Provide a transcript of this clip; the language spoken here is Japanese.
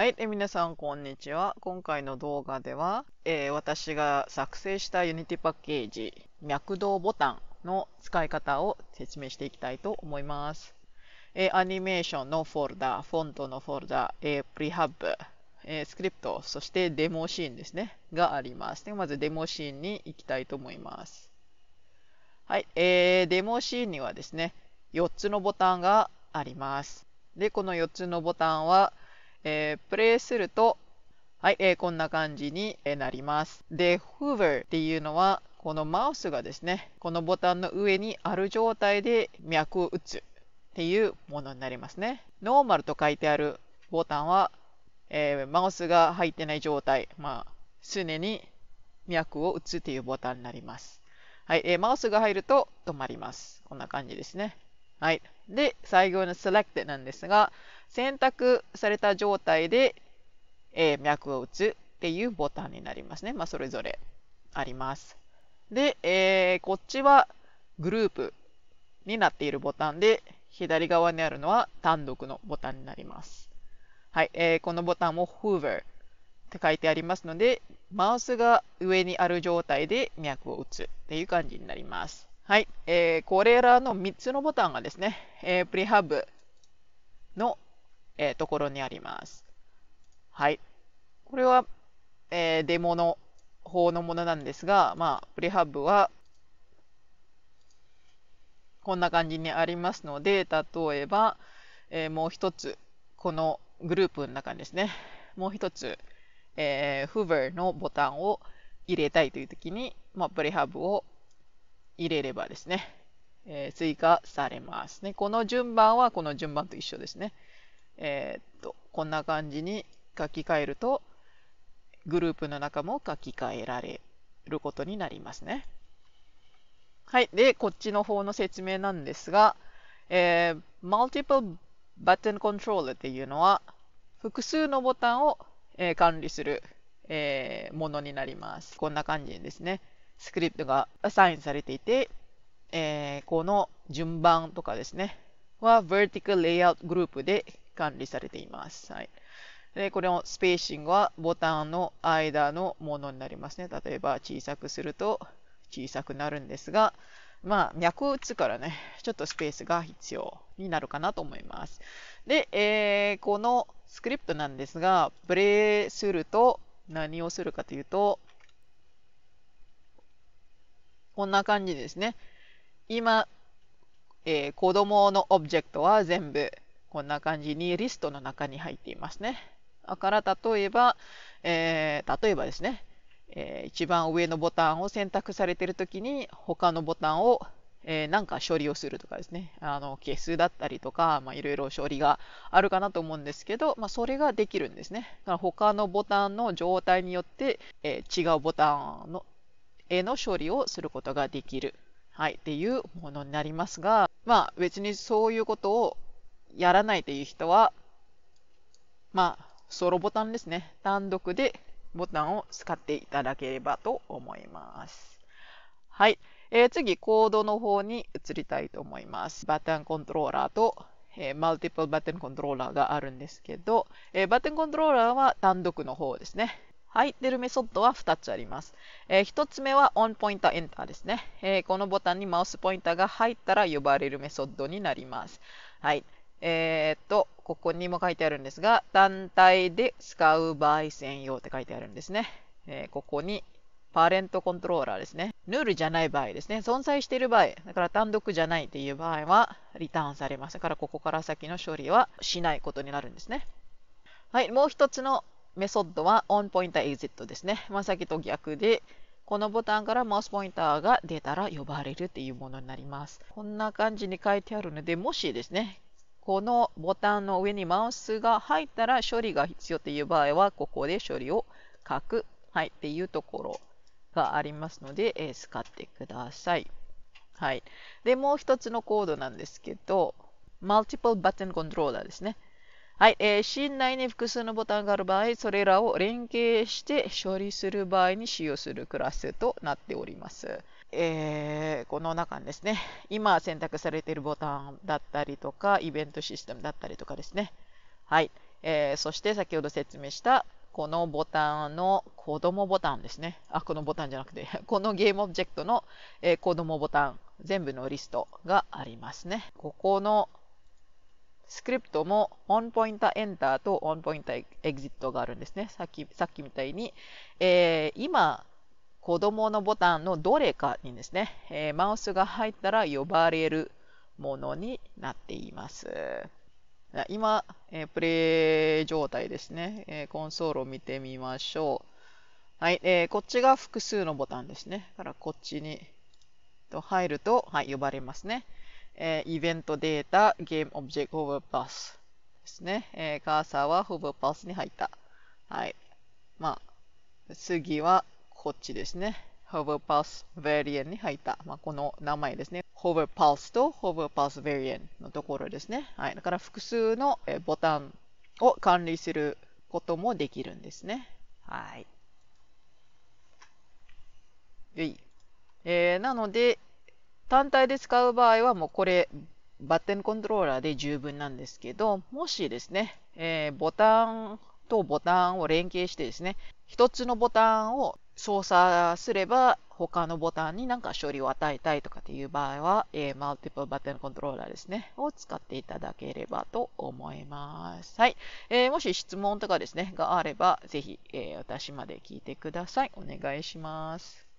はい、え皆さんこんにちは。今回の動画では、えー、私が作成した Unity パッケージ、脈動ボタンの使い方を説明していきたいと思います。えー、アニメーションのフォルダ、フォントのフォルダ、えー、プリハブ、えスクリプト、そしてデモシーンですね、があります。でまずデモシーンに行きたいと思います。はい、えー、デモシーンにはですね、4つのボタンがあります。で、この4つのボタンは、えー、プレイすると、はい、えー、こんな感じになります。で、Hoover っていうのは、このマウスがですね、このボタンの上にある状態で脈を打つっていうものになりますね。ノーマルと書いてあるボタンは、えー、マウスが入ってない状態、まあ、常に脈を打つというボタンになります。はい、えー、マウスが入ると止まります。こんな感じですね。はい。で、最後の Select なんですが、選択された状態で、えー、脈を打つっていうボタンになりますね。まあ、それぞれあります。で、えー、こっちはグループになっているボタンで、左側にあるのは単独のボタンになります。はい、えー、このボタンも Hoover って書いてありますので、マウスが上にある状態で脈を打つっていう感じになります。はい、えー、これらの3つのボタンがですね、えー、プリハブのえー、ところにあります。はい。これは、えー、デモの方のものなんですが、まあ、プレハブはこんな感じにありますので、例えば、えー、もう一つ、このグループの中にですね、もう一つ、えー、Hoover のボタンを入れたいというときに、まあ、プレハブを入れればですね、えー、追加されます、ね。この順番はこの順番と一緒ですね。えー、っと、こんな感じに書き換えると、グループの中も書き換えられることになりますね。はい。で、こっちの方の説明なんですが、えー、multiple button controller っていうのは、複数のボタンを、えー、管理する、えー、ものになります。こんな感じですね。スクリプトがアサインされていて、えー、この順番とかですね、は Vertical Layout グループで管理されています。はい、でこれのスペーシングはボタンの間のものになりますね。例えば小さくすると小さくなるんですが、まあ、脈打つからね、ちょっとスペースが必要になるかなと思います。で、えー、このスクリプトなんですが、プレイすると何をするかというと、こんな感じですね。今、えー、子供のオブジェクトは全部こんな感じにリストの中に入っていますね。だから例えば、えー、例えばですね、えー、一番上のボタンを選択されているときに他のボタンをえー、なんか処理をするとかですね、あの係数だったりとか、いろいろ処理があるかなと思うんですけど、まあ、それができるんですね。だから他のボタンの状態によって、えー、違うボタンのへの処理をすることができる、はい、っていうものになりますが、まあ、別にそういうことをやらないという人は、まあ、ソロボタンですね。単独でボタンを使っていただければと思います。はい。えー、次、コードの方に移りたいと思います。バタンコントローラーと、えー、マルティプルバトンコントローラーがあるんですけど、えー、バトンコントローラーは単独の方ですね。はい、出るメソッドは2つあります。えー、1つ目はオンポインターエンターですね、えー、このボタンにマウスポインターが入ったら呼ばれるメソッドになります。はい。えー、っと、ここにも書いてあるんですが、単体で使う場合専用って書いてあるんですね。えー、ここに、パレントコントローラーですね。ヌールじゃない場合ですね。存在している場合、だから単独じゃないっていう場合は、リターンされます。だからここから先の処理はしないことになるんですね。はい、もう一つのメソッドは、オンポインターエグゼットですね。まあ、さっきと逆で、このボタンからマウスポインターが出たら呼ばれるっていうものになります。こんな感じに書いてあるので、もしですね、このボタンの上にマウスが入ったら処理が必要という場合は、ここで処理を書く、はい、っていうところがありますので、えー、使ってください。はい。で、もう一つのコードなんですけど、Multiple Button Controller ですね。はい、えー、信内に複数のボタンがある場合、それらを連携して処理する場合に使用するクラスとなっております。えー、この中にですね、今選択されているボタンだったりとか、イベントシステムだったりとかですね。はい。えー、そして先ほど説明したこのボタンの子供ボタンですね。あ、このボタンじゃなくて、このゲームオブジェクトの、えー、子供ボタン、全部のリストがありますね。ここのスクリプトもオンポインターエンターとオンポインターエグジットがあるんですね。さっきさっきみたいに、えー、今子供のボタンのどれかにですね、えー、マウスが入ったら呼ばれるものになっています。今、えー、プレイ状態ですね、えー、コンソールを見てみましょう。はい、えー、こっちが複数のボタンですね。からこっちにと入ると、はい、呼ばれますね。えイベントデータ、ゲームオブジェクト、ホーバーパスですね。えー、カーサーはホーバーパスに入った。はい。まあ、次はこっちですね。Hover Pulse Variant に入った、まあ、この名前ですね。Hover Pulse と Hover Pulse Variant のところですね。はい、だから複数のボタンを管理することもできるんですね。はい。よい。えー、なので、単体で使う場合はもうこれ、バッテンコントローラーで十分なんですけど、もしですね、えー、ボタンとボタンを連携してですね、一つのボタンを操作すれば他のボタンに何か処理を与えたいとかっていう場合は、えー、マルティプルバトンコントローラーですね、を使っていただければと思います。はい。えー、もし質問とかですね、があれば、ぜひ、えー、私まで聞いてください。お願いします。